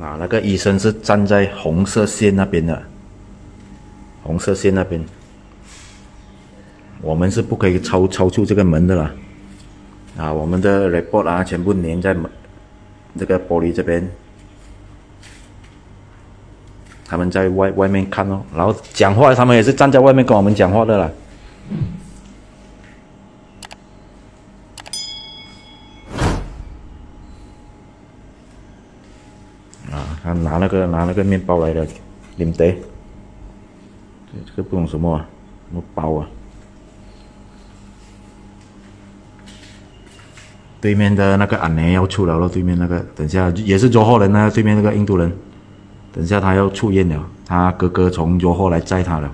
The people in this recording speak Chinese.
啊，那个医生是站在红色线那边的，红色线那边，我们是不可以超超出这个门的啦。啊，我们的 report 啊，全部粘在门这个玻璃这边，他们在外外面看哦，然后讲话，他们也是站在外面跟我们讲话的啦。他拿那个拿那个面包来的，领队。这个不懂什么，啊，什么包啊。对面的那个阿尼要出来了，对面那个等下也是左后人呢、对面那个印度人，等下他要出院了，他哥哥从左后来载他了。